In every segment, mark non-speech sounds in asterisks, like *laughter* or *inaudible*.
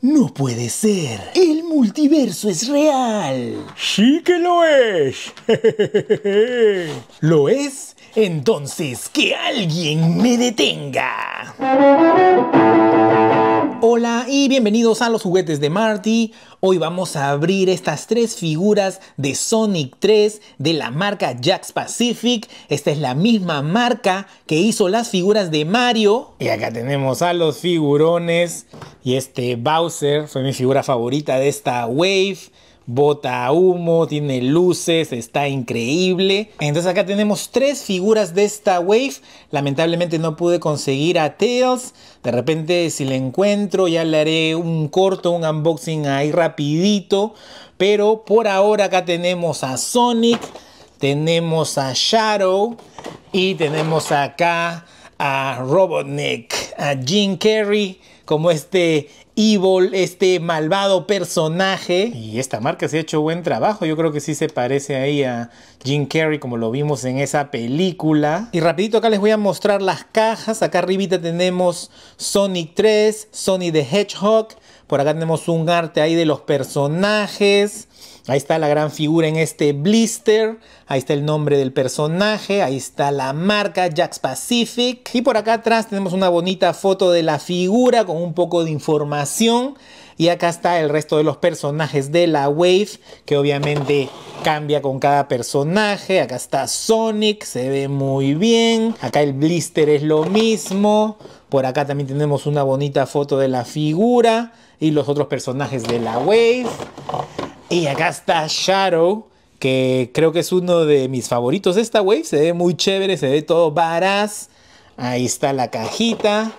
No puede ser. El multiverso es real. Sí que lo es. *laughs* ¿Lo es? Entonces, que alguien me detenga. Hola y bienvenidos a los juguetes de Marty. Hoy vamos a abrir estas tres figuras de Sonic 3 de la marca Jax Pacific. Esta es la misma marca que hizo las figuras de Mario. Y acá tenemos a los figurones. Y este Bowser fue mi figura favorita de esta wave bota humo, tiene luces, está increíble. Entonces acá tenemos tres figuras de esta wave. Lamentablemente no pude conseguir a Tails. De repente si le encuentro ya le haré un corto, un unboxing ahí rapidito. Pero por ahora acá tenemos a Sonic, tenemos a Shadow y tenemos acá a Robotnik a Jim Carrey como este evil, este malvado personaje. Y esta marca se ha hecho buen trabajo. Yo creo que sí se parece ahí a Jim Carrey como lo vimos en esa película. Y rapidito acá les voy a mostrar las cajas. Acá arribita tenemos Sonic 3, Sonic the Hedgehog. Por acá tenemos un arte ahí de los personajes. Ahí está la gran figura en este blister, ahí está el nombre del personaje, ahí está la marca Jax Pacific. Y por acá atrás tenemos una bonita foto de la figura con un poco de información. Y acá está el resto de los personajes de la Wave, que obviamente cambia con cada personaje. Acá está Sonic, se ve muy bien. Acá el blister es lo mismo. Por acá también tenemos una bonita foto de la figura y los otros personajes de la Wave. Y acá está Shadow, que creo que es uno de mis favoritos esta wave. Se ve muy chévere, se ve todo varas. Ahí está la cajita.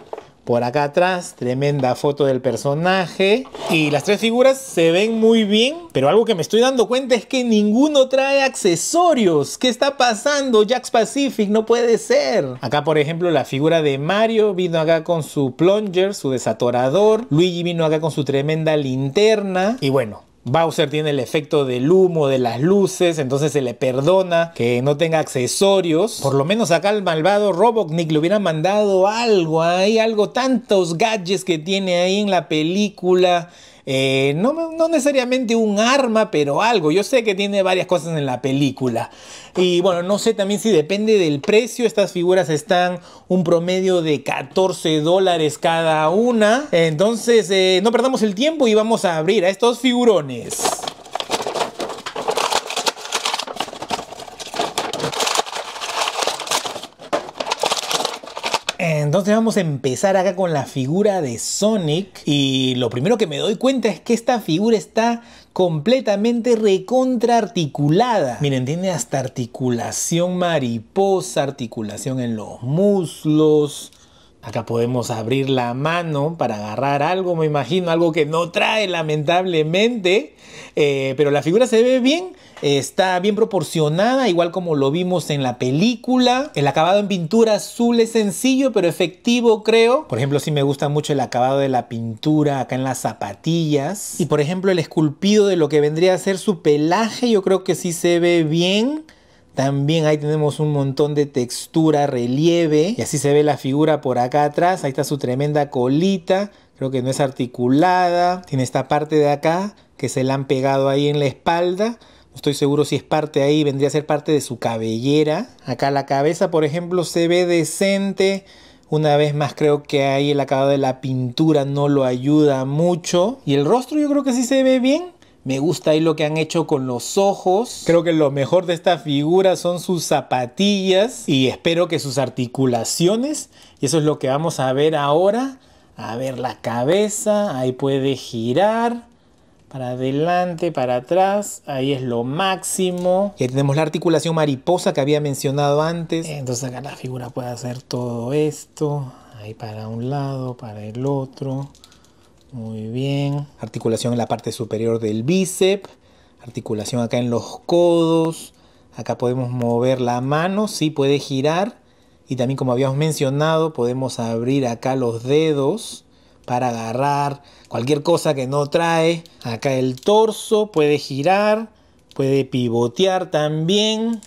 Por acá atrás, tremenda foto del personaje. Y las tres figuras se ven muy bien, pero algo que me estoy dando cuenta es que ninguno trae accesorios. ¿Qué está pasando? Jax Pacific, no puede ser. Acá, por ejemplo, la figura de Mario vino acá con su plunger, su desatorador. Luigi vino acá con su tremenda linterna. Y bueno, Bowser tiene el efecto del humo, de las luces, entonces se le perdona que no tenga accesorios. Por lo menos acá el malvado Robotnik le hubiera mandado algo, hay algo, tantos gadgets que tiene ahí en la película eh, no, no, necesariamente un arma, pero algo. Yo sé que tiene varias cosas en la película. Y bueno, no sé también si depende del precio. Estas figuras están un promedio de 14 dólares cada una. Entonces, eh, no perdamos el tiempo y vamos a abrir a estos figurones. entonces vamos a empezar acá con la figura de Sonic y lo primero que me doy cuenta es que esta figura está completamente recontraarticulada. Miren, tiene hasta articulación mariposa, articulación en los muslos, Acá podemos abrir la mano para agarrar algo, me imagino, algo que no trae lamentablemente. Eh, pero la figura se ve bien, está bien proporcionada, igual como lo vimos en la película. El acabado en pintura azul es sencillo, pero efectivo, creo. Por ejemplo, sí me gusta mucho el acabado de la pintura acá en las zapatillas. Y por ejemplo, el esculpido de lo que vendría a ser su pelaje, yo creo que sí se ve bien. También ahí tenemos un montón de textura, relieve. Y así se ve la figura por acá atrás. Ahí está su tremenda colita. Creo que no es articulada. Tiene esta parte de acá que se la han pegado ahí en la espalda. No estoy seguro si es parte ahí. Vendría a ser parte de su cabellera. Acá la cabeza, por ejemplo, se ve decente. Una vez más creo que ahí el acabado de la pintura no lo ayuda mucho. Y el rostro yo creo que sí se ve bien. Me gusta ahí lo que han hecho con los ojos. Creo que lo mejor de esta figura son sus zapatillas y espero que sus articulaciones. Y eso es lo que vamos a ver ahora. A ver la cabeza, ahí puede girar. Para adelante, para atrás, ahí es lo máximo. Y tenemos la articulación mariposa que había mencionado antes. Entonces acá la figura puede hacer todo esto. Ahí para un lado, para el otro. Muy bien. Articulación en la parte superior del bíceps. Articulación acá en los codos. Acá podemos mover la mano, sí puede girar. Y también como habíamos mencionado, podemos abrir acá los dedos para agarrar cualquier cosa que no trae. Acá el torso puede girar, puede pivotear también.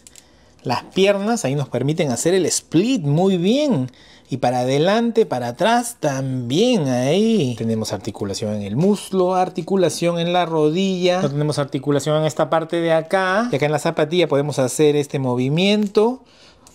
Las piernas ahí nos permiten hacer el split muy bien. Y para adelante, para atrás también ahí. Tenemos articulación en el muslo, articulación en la rodilla. No tenemos articulación en esta parte de acá. Y acá en la zapatilla podemos hacer este movimiento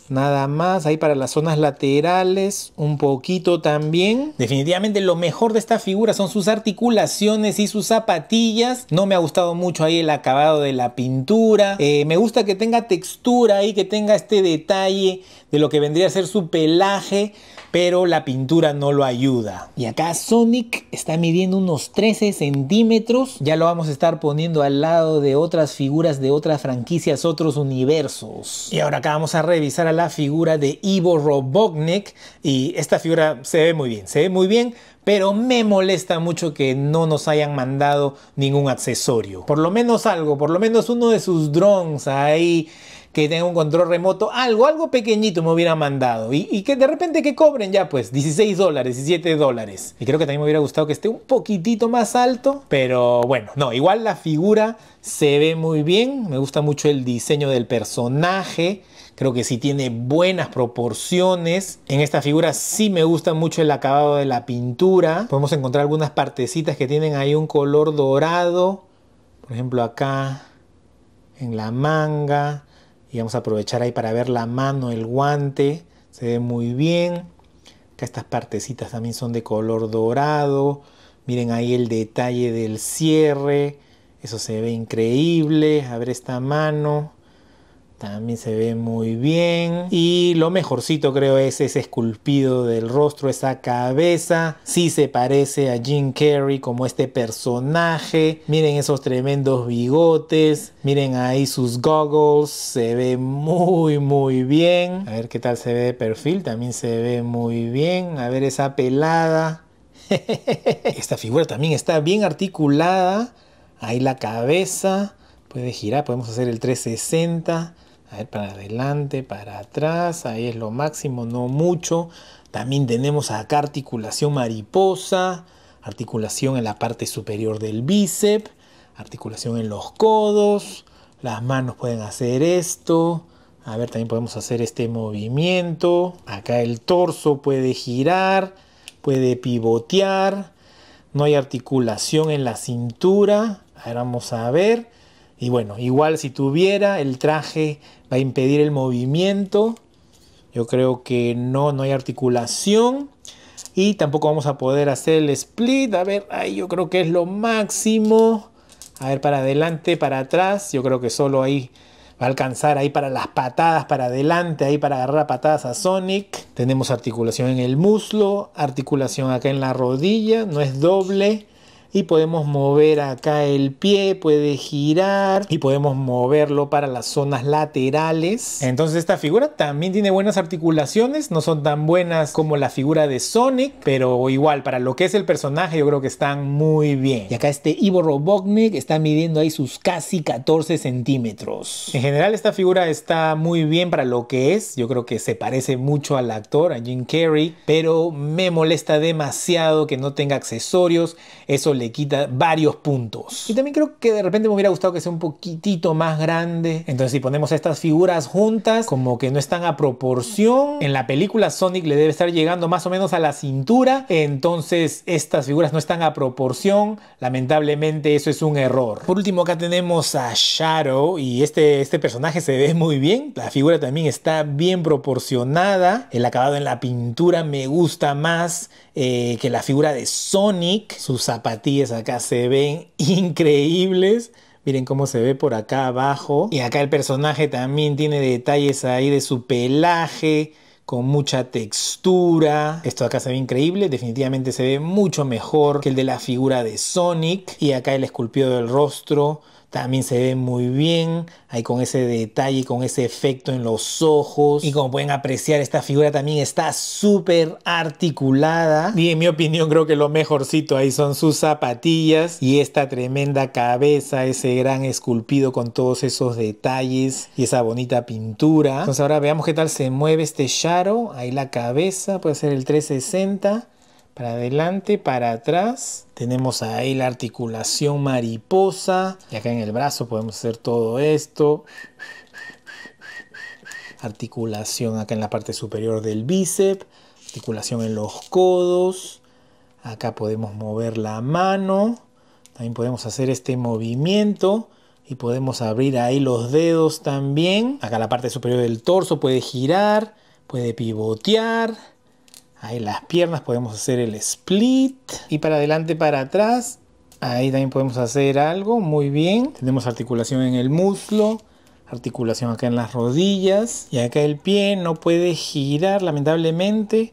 nada más. Ahí para las zonas laterales, un poquito también. Definitivamente lo mejor de esta figura son sus articulaciones y sus zapatillas. No me ha gustado mucho ahí el acabado de la pintura. Eh, me gusta que tenga textura ahí, que tenga este detalle de lo que vendría a ser su pelaje pero la pintura no lo ayuda. Y acá Sonic está midiendo unos 13 centímetros. Ya lo vamos a estar poniendo al lado de otras figuras de otras franquicias, otros universos. Y ahora acá vamos a revisar a la figura de Ivo Robotnik. Y esta figura se ve muy bien, se ve muy bien, pero me molesta mucho que no nos hayan mandado ningún accesorio. Por lo menos algo, por lo menos uno de sus drones ahí que tenga un control remoto, algo, algo pequeñito me hubiera mandado. Y, y, que de repente que cobren ya, pues, 16 dólares, 17 dólares. Y creo que también me hubiera gustado que esté un poquitito más alto, pero bueno, no, igual la figura se ve muy bien, me gusta mucho el diseño del personaje. Creo que sí tiene buenas proporciones. En esta figura sí me gusta mucho el acabado de la pintura. Podemos encontrar algunas partecitas que tienen ahí un color dorado. Por ejemplo acá en la manga. Y vamos a aprovechar ahí para ver la mano, el guante. Se ve muy bien. Acá estas partecitas también son de color dorado. Miren ahí el detalle del cierre. Eso se ve increíble. A ver esta mano. También se ve muy bien. Y lo mejorcito creo es ese esculpido del rostro, esa cabeza. Sí se parece a Jim Carrey como este personaje. Miren esos tremendos bigotes. Miren ahí sus goggles. Se ve muy muy bien. A ver qué tal se ve de perfil. También se ve muy bien. A ver esa pelada. *laughs* Esta figura también está bien articulada. Ahí la cabeza. Puede girar. Podemos hacer el 360 a ver, para adelante, para atrás, ahí es lo máximo, no mucho. También tenemos acá articulación mariposa, articulación en la parte superior del bíceps, articulación en los codos, las manos pueden hacer esto. A ver, también podemos hacer este movimiento. Acá el torso puede girar, puede pivotear. No hay articulación en la cintura. ver, vamos a ver. Y bueno, igual si tuviera el traje va a impedir el movimiento. Yo creo que no, no hay articulación. Y tampoco vamos a poder hacer el split. A ver, ahí yo creo que es lo máximo. A ver, para adelante, para atrás. Yo creo que solo ahí va a alcanzar ahí para las patadas, para adelante, ahí para agarrar patadas a Sonic. Tenemos articulación en el muslo, articulación acá en la rodilla. No es doble y podemos mover acá el pie, puede girar y podemos moverlo para las zonas laterales. Entonces esta figura también tiene buenas articulaciones, no son tan buenas como la figura de Sonic, pero igual para lo que es el personaje yo creo que están muy bien. Y acá este Ivo Robotnik está midiendo ahí sus casi 14 centímetros. En general esta figura está muy bien para lo que es, yo creo que se parece mucho al actor, a Jim Carrey, pero me molesta demasiado que no tenga accesorios, eso le quita varios puntos. Y también creo que de repente me hubiera gustado que sea un poquitito más grande. Entonces si ponemos estas figuras juntas, como que no están a proporción. En la película Sonic le debe estar llegando más o menos a la cintura. Entonces estas figuras no están a proporción. Lamentablemente eso es un error. Por último acá tenemos a Shadow y este, este personaje se ve muy bien. La figura también está bien proporcionada. El acabado en la pintura me gusta más eh, que la figura de Sonic. Sus zapatillas acá se ven *laughs* increíbles. Miren cómo se ve por acá abajo. Y acá el personaje también tiene detalles ahí de su pelaje con mucha textura. Esto acá se ve increíble, definitivamente se ve mucho mejor que el de la figura de Sonic. Y acá el esculpido del rostro también se ve muy bien, ahí con ese detalle, con ese efecto en los ojos. Y como pueden apreciar, esta figura también está súper articulada. Y en mi opinión creo que lo mejorcito ahí son sus zapatillas y esta tremenda cabeza, ese gran esculpido con todos esos detalles y esa bonita pintura. Entonces ahora veamos qué tal se mueve este shadow ahí la cabeza puede ser el 360, para adelante, para atrás. Tenemos ahí la articulación mariposa. Y acá en el brazo podemos hacer todo esto. Articulación acá en la parte superior del bíceps. Articulación en los codos. Acá podemos mover la mano. También podemos hacer este movimiento y podemos abrir ahí los dedos también. Acá la parte superior del torso puede girar puede pivotear. Ahí las piernas podemos hacer el split. Y para adelante, para atrás. Ahí también podemos hacer algo. Muy bien. Tenemos articulación en el muslo. Articulación acá en las rodillas. Y acá el pie no puede girar, lamentablemente.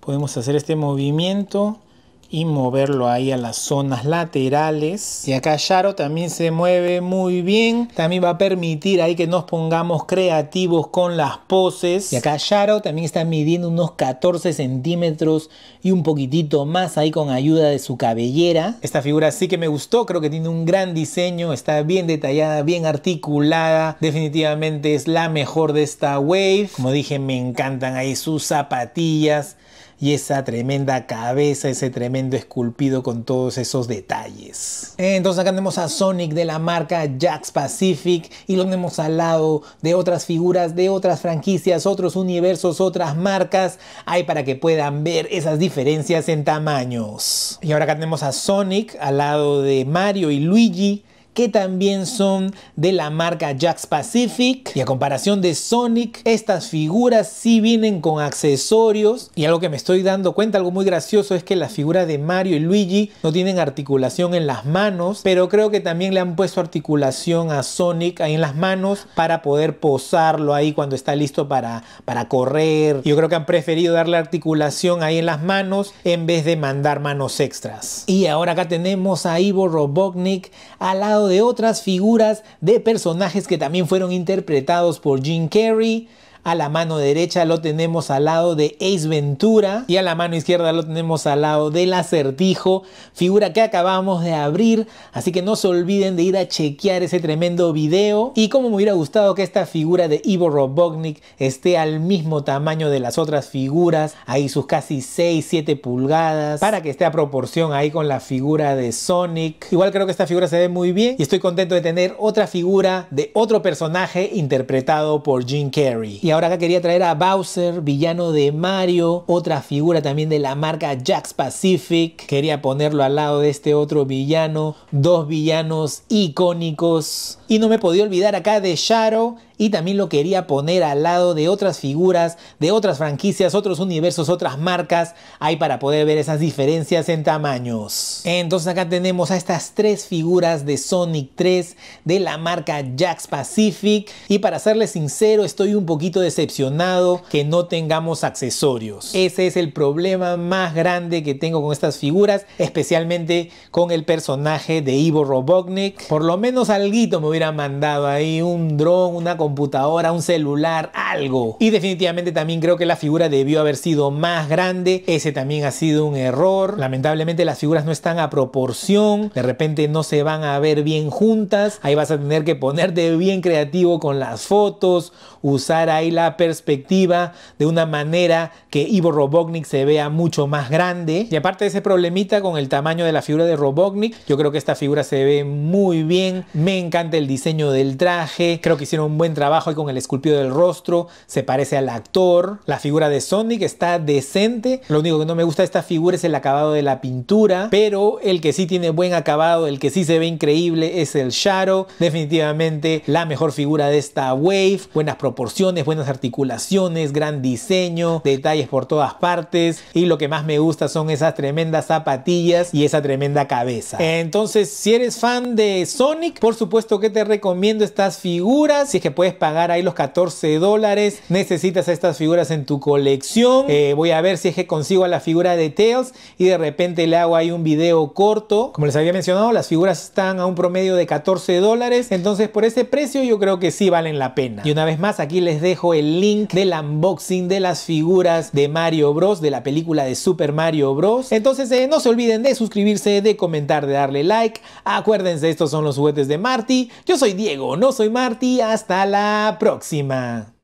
Podemos hacer este movimiento y moverlo ahí a las zonas laterales y acá Sharo también se mueve muy bien también va a permitir ahí que nos pongamos creativos con las poses y acá Sharo también está midiendo unos 14 centímetros y un poquitito más ahí con ayuda de su cabellera esta figura sí que me gustó creo que tiene un gran diseño está bien detallada bien articulada definitivamente es la mejor de esta wave como dije me encantan ahí sus zapatillas y esa tremenda cabeza, ese tremendo esculpido con todos esos detalles. Entonces acá tenemos a Sonic de la marca Jax Pacific y lo tenemos al lado de otras figuras de otras franquicias, otros universos, otras marcas, hay para que puedan ver esas diferencias en tamaños. Y ahora acá tenemos a Sonic al lado de Mario y Luigi que también son de la marca Jax Pacific. Y a comparación de Sonic, estas figuras sí vienen con accesorios. Y algo que me estoy dando cuenta, algo muy gracioso, es que las figuras de Mario y Luigi no tienen articulación en las manos, pero creo que también le han puesto articulación a Sonic ahí en las manos para poder posarlo ahí cuando está listo para, para correr. Yo creo que han preferido darle articulación ahí en las manos en vez de mandar manos extras. Y ahora acá tenemos a Ivo Robotnik al lado de otras figuras de personajes que también fueron interpretados por Jim Carrey, a la mano derecha lo tenemos al lado de Ace Ventura y a la mano izquierda lo tenemos al lado del acertijo, figura que acabamos de abrir, así que no se olviden de ir a chequear ese tremendo video. Y como me hubiera gustado que esta figura de Ivo Robotnik esté al mismo tamaño de las otras figuras, ahí sus casi 6, 7 pulgadas, para que esté a proporción ahí con la figura de Sonic. Igual creo que esta figura se ve muy bien y estoy contento de tener otra figura de otro personaje interpretado por Jim Carrey ahora acá quería traer a Bowser, villano de Mario, otra figura también de la marca Jacks Pacific. Quería ponerlo al lado de este otro villano, dos villanos icónicos. Y no me podía olvidar acá de Shadow. y también lo quería poner al lado de otras figuras, de otras franquicias, otros universos, otras marcas, Ahí para poder ver esas diferencias en tamaños. Entonces acá tenemos a estas tres figuras de Sonic 3 de la marca Jax Pacific y para serles sincero estoy un poquito decepcionado que no tengamos accesorios. Ese es el problema más grande que tengo con estas figuras, especialmente con el personaje de Ivo Robotnik. Por lo menos alguito me hubiera mandado ahí, un dron, una computadora, un celular, algo. Y definitivamente también creo que la figura debió haber sido más grande, ese también ha sido un error. Lamentablemente las figuras no están a proporción, de repente no se van a ver bien juntas, ahí vas a tener que ponerte bien creativo con las fotos, usar ahí la perspectiva de una manera que Ivo Robotnik se vea mucho más grande. Y aparte de ese problemita con el tamaño de la figura de Robotnik, yo creo que esta figura se ve muy bien. Me encanta el diseño del traje. Creo que hicieron un buen trabajo ahí con el esculpido del rostro. Se parece al actor. La figura de Sonic está decente. Lo único que no me gusta de esta figura es el acabado de la pintura, pero el que sí tiene buen acabado, el que sí se ve increíble es el Shadow. Definitivamente la mejor figura de esta wave. Buenas proporciones, articulaciones, gran diseño, detalles por todas partes y lo que más me gusta son esas tremendas zapatillas y esa tremenda cabeza. Entonces, si eres fan de Sonic, por supuesto que te recomiendo estas figuras, si es que puedes pagar ahí los 14 dólares, necesitas estas figuras en tu colección. Eh, voy a ver si es que consigo a la figura de Tails y de repente le hago ahí un video corto. Como les había mencionado, las figuras están a un promedio de 14 dólares, entonces por ese precio yo creo que sí valen la pena. Y una vez más, aquí les dejo el link del unboxing de las figuras de Mario Bros, de la película de Super Mario Bros. Entonces eh, no se olviden de suscribirse, de comentar, de darle like. Acuérdense, estos son los juguetes de Marty. Yo soy Diego, no soy Marty. Hasta la próxima.